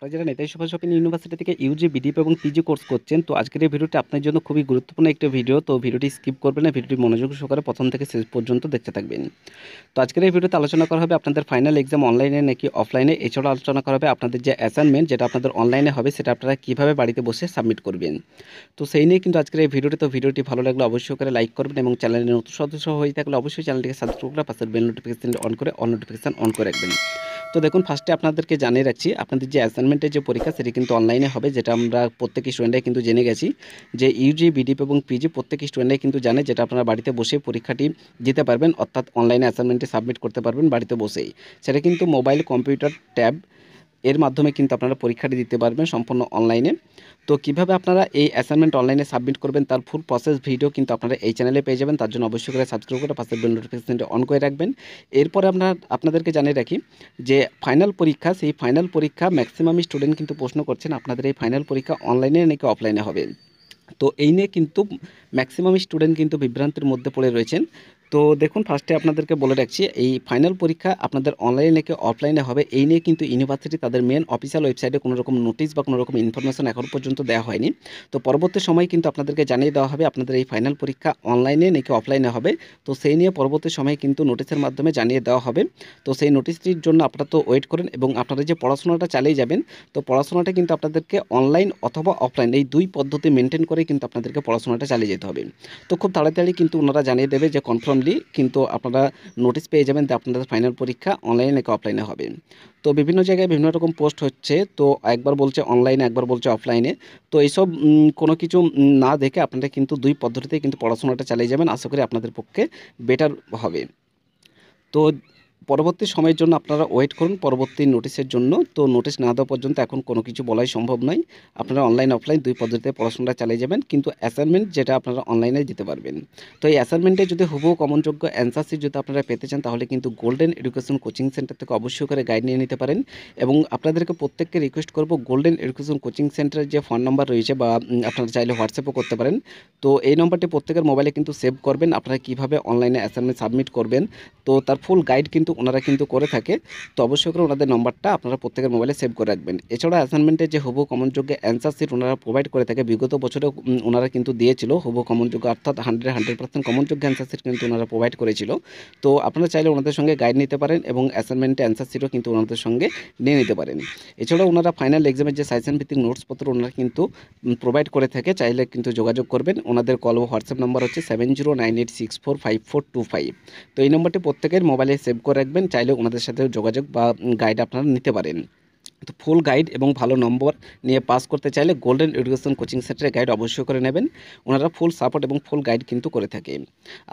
আপনারা যারা Netaji Subhas open university থেকে ইউজি বিডিপ এবং পিজি কোর্স করছেন তো আজকের এই ভিডিওটি আপনার জন্য খুবই গুরুত্বপূর্ণ একটি ভিডিও তো ভিডিওটি স্কিপ করবেন না ভিডিওটি মনোযোগ সহকারে প্রথম থেকে শেষ পর্যন্ত দেখতে থাকবেন তো আজকের এই ভিডিওতে আলোচনা করা হবে আপনাদের ফাইনাল এক্সাম অনলাইনে নাকি অফলাইনে এছাড়াও আলোচনা করা হবে আপনাদের যে অ্যাসাইনমেন্ট যেটা আপনাদের অনলাইনে হবে সেটা আপনারা কীভাবে বাড়িতে বসে সাবমিট করবেন তো সেই নিয়ে কিন্তু আজকের এই ভিডিওটি তো ভিডিওটি ভালো লাগলে অবশ্যই করে লাইক করবেন এবং চ্যানেলের নতুন সদস্য হয়ে থাকলে অবশ্যই চ্যানেলটিকে সাবস্ক্রাইব করে পাশের বেল নোটিফিকেশানটি অন করে অল নোটিফিকেশান অন করে রাখবেন তো দেখুন ফার্স্টে আপনাদেরকে জানিয়ে রাখছি আপনাদের যে অ্যাসাইনমেন্টের যে পরীক্ষা সেটি কিন্তু অনলাইনে হবে যেটা আমরা প্রত্যেক স্টুডেন্টে কিন্তু জেনে গেছি যে ইউজি বিডিপি এবং পিজি প্রত্যেক স্টুডেন্টে কিন্তু জানে যেটা আপনারা বাড়িতে বসে পরীক্ষাটি দিতে পারবেন অর্থাৎ অনলাইনে অ্যাসাইনমেন্টে সাবমিট করতে পারবেন বাড়িতে বসেই সেটা কিন্তু মোবাইল কম্পিউটার ট্যাব এর মাধ্যমে কিন্তু আপনারা পরীক্ষাটি দিতে পারবেন সম্পূর্ণ অনলাইনে তো কিভাবে আপনারা এই অ্যাসাইনমেন্ট অনলাইনে সাবমিট করবেন তার ফুল প্রসেস ভিডিও কিন্তু আপনারা এই চ্যানেলে পেয়ে যাবেন তার জন্য অবশ্যই করে সাবস্ক্রাইব করে পাশে বেল নোটিফিকেশনটি অন করে রাখবেন এরপরে আপনার আপনাদেরকে জানিয়ে রাখি যে ফাইনাল পরীক্ষা সেই ফাইনাল পরীক্ষা ম্যাক্সিমাম স্টুডেন্ট কিন্তু প্রশ্ন করছেন আপনাদের এই ফাইনাল পরীক্ষা অনলাইনে নাকি অফলাইনে হবে তো এই নিয়ে কিন্তু ম্যাক্সিমাম স্টুডেন্ট কিন্তু বিভ্রান্তির মধ্যে পড়ে রয়েছেন তো দেখুন ফার্স্টে আপনাদেরকে বলে রাখছি এই ফাইনাল পরীক্ষা আপনাদের অনলাইনে নাকি অফলাইনে হবে এই নিয়ে কিন্তু ইউনিভার্সিটি তাদের মেন অফিসিয়াল ওয়েবসাইটে কোনো রকম নোটিশ বা কোনো রকম ইনফরমেশন এখন পর্যন্ত দেওয়া হয়নি তো পরবর্তী সময় কিন্তু আপনাদেরকে জানিয়ে দেওয়া হবে আপনাদের এই ফাইনাল পরীক্ষা অনলাইনে নাকি অফলাইনে হবে তো সেই নিয়ে পরবর্তী সময় কিন্তু নোটিশের মাধ্যমে জানিয়ে দেওয়া হবে তো সেই নোটিশটির জন্য আপনারা তো ওয়েট করেন এবং আপনারা যে পড়াশোনাটা চালিয়ে যাবেন তো পড়াশোনাটা কিন্তু আপনাদেরকে অনলাইন অথবা অফলাইন এই দুই পদ্ধতি মেনটেন করে পরেই কিন্তু আপনাদেরকে পড়াশোনাটা চালিয়ে যেতে হবে তো খুব তাড়াতাড়ি কিন্তু ওনারা জানিয়ে দেবে যে কনফার্মলি কিন্তু আপনারা নোটিস পেয়ে যাবেন যে আপনাদের ফাইনাল পরীক্ষা অনলাইনে কি অফলাইনে হবে তো বিভিন্ন জায়গায় বিভিন্ন রকম পোস্ট হচ্ছে তো একবার বলছে অনলাইনে একবার বলছে অফলাইনে তো এইসব কোনো কিছু না দেখে আপনারা কিন্তু দুই পদ্ধতিতে কিন্তু পড়াশোনাটা চালিয়ে যাবেন আশা করি আপনাদের পক্ষে বেটার হবে তো পরবর্তী সময়ের জন্য আপনারা ওয়েট করুন পরবর্তী নোটিশের জন্য তো নোটিশ না দেওয়া পর্যন্ত এখন কোনো কিছু বলাই সম্ভব নয় আপনারা অনলাইন অফলাইন দুই পদ্ধতিতে পড়াশোনাটা চালিয়ে যাবেন কিন্তু অ্যাসাইনমেন্ট যেটা আপনারা অনলাইনে দিতে পারবেন তো এই অ্যাসাইনমেন্টে যদি হুবহু কমনযোগ্য অ্যান্সারসি যদি আপনারা পেতে চান তাহলে কিন্তু গোল্ডেন এডুকেশন কোচিং সেন্টার থেকে অবশ্যই করে গাইড নিয়ে নিতে পারেন এবং আপনাদেরকে প্রত্যেককে রিকোয়েস্ট করব গোল্ডেন এডুকেশন কোচিং সেন্টারের যে ফোন নাম্বার রয়েছে বা আপনারা চাইলে হোয়াটসঅ্যাপও করতে পারেন তো এই নম্বরটি প্রত্যেকের মোবাইলে কিন্তু সেভ করবেন আপনারা কীভাবে অনলাইনে অ্যাসাইনমেন্ট সাবমিট করবেন তো তার ফুল গাইড কিন্তু ওনারা কিন্তু করে থাকে তো অবশ্যই করে ওনাদের নম্বরটা আপনারা প্রত্যেকের মোবাইলে সেভ করে রাখবেন এছাড়া অ্যাসাইনমেন্টে যে হবু যোগ্য অ্যান্সার সিট ওনারা প্রোভাইড করে থাকে বিগত বছরেও ওনারা কিন্তু দিয়েছিল হবু যোগ্য অর্থাৎ হান্ড্রেড হান্ড্রেড পার্সেন্ট যোগ্য অ্যান্সার সিট কিন্তু ওনারা প্রোভাইড করেছিল তো আপনারা চাইলে ওনাদের সঙ্গে গাইড নিতে পারেন এবং অ্যাসাইনমেন্টে অ্যান্সার সিটও কিন্তু ওনাদের সঙ্গে নিয়ে নিতে পারেন এছাড়াও ওনারা ফাইনাল এক্সামের যে সাইসেন ভিত্তিক নোটসপত্র ওনারা কিন্তু প্রোভাইড করে থাকে চাইলে কিন্তু যোগাযোগ করবেন ওনাদের কল ও হোয়াটসঅ্যাপ নাম্বার হচ্ছে seven zero nine eight six four five four two five তো এই নম্বরটি প্রত্যেকের মোবাইলে সেভ করে থাকবেন চাইলে ওনাদের সাথে যোগাযোগ বা গাইড আপনারা নিতে পারেন তো ফুল গাইড এবং ভালো নম্বর নিয়ে পাস করতে চাইলে গোল্ডেন এডুকেশন কোচিং সেন্টারে গাইড অবশ্যই করে নেবেন ওনারা ফুল সাপোর্ট এবং ফুল গাইড কিন্তু করে থাকে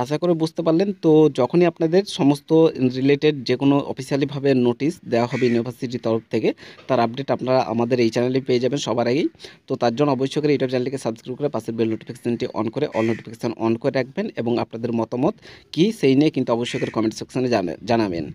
আশা করে বুঝতে পারলেন তো যখনই আপনাদের সমস্ত রিলেটেড যে কোনো অফিসিয়ালিভাবে নোটিশ দেওয়া হবে ইউনিভার্সিটির তরফ থেকে তার আপডেট আপনারা আমাদের এই চ্যানেলে পেয়ে যাবেন সবার আগেই তো তার জন্য অবশ্যই করে ইউটিউব চ্যানেলটিকে সাবস্ক্রাইব করে পাশের বেল নোটিফিকেশনটি অন করে অল নোটিফিকেশন অন করে রাখবেন এবং আপনাদের মতামত কী সেই নিয়ে কিন্তু অবশ্যই করে কমেন্ট সেকশানে জানাবেন